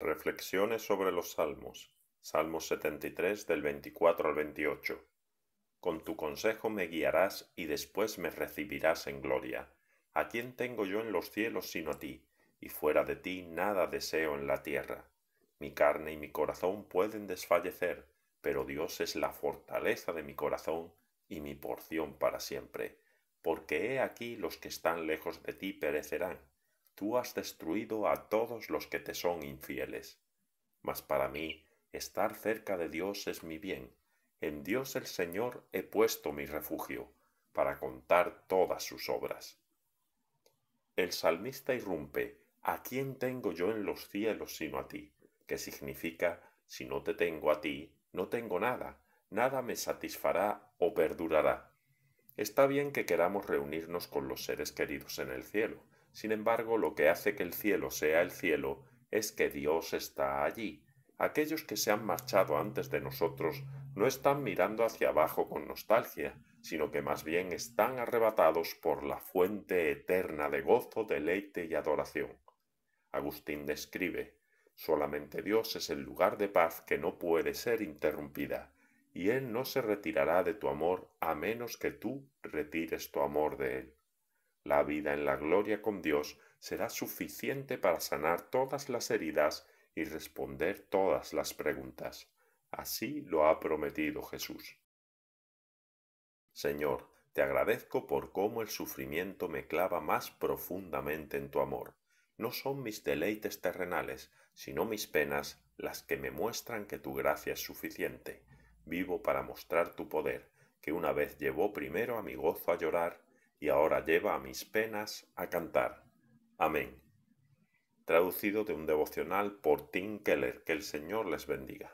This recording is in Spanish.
Reflexiones sobre los Salmos. Salmos 73 del 24 al 28. Con tu consejo me guiarás y después me recibirás en gloria. ¿A quién tengo yo en los cielos sino a ti? Y fuera de ti nada deseo en la tierra. Mi carne y mi corazón pueden desfallecer, pero Dios es la fortaleza de mi corazón y mi porción para siempre. Porque he aquí los que están lejos de ti perecerán Tú has destruido a todos los que te son infieles. Mas para mí, estar cerca de Dios es mi bien. En Dios el Señor he puesto mi refugio, para contar todas sus obras. El salmista irrumpe, ¿a quién tengo yo en los cielos sino a ti? que significa, si no te tengo a ti, no tengo nada, nada me satisfará o perdurará. Está bien que queramos reunirnos con los seres queridos en el cielo, sin embargo, lo que hace que el cielo sea el cielo es que Dios está allí. Aquellos que se han marchado antes de nosotros no están mirando hacia abajo con nostalgia, sino que más bien están arrebatados por la fuente eterna de gozo, deleite y adoración. Agustín describe, solamente Dios es el lugar de paz que no puede ser interrumpida, y Él no se retirará de tu amor a menos que tú retires tu amor de Él. La vida en la gloria con Dios será suficiente para sanar todas las heridas y responder todas las preguntas. Así lo ha prometido Jesús. Señor, te agradezco por cómo el sufrimiento me clava más profundamente en tu amor. No son mis deleites terrenales, sino mis penas las que me muestran que tu gracia es suficiente. Vivo para mostrar tu poder, que una vez llevó primero a mi gozo a llorar y ahora lleva a mis penas a cantar. Amén. Traducido de un devocional por Tim Keller. Que el Señor les bendiga.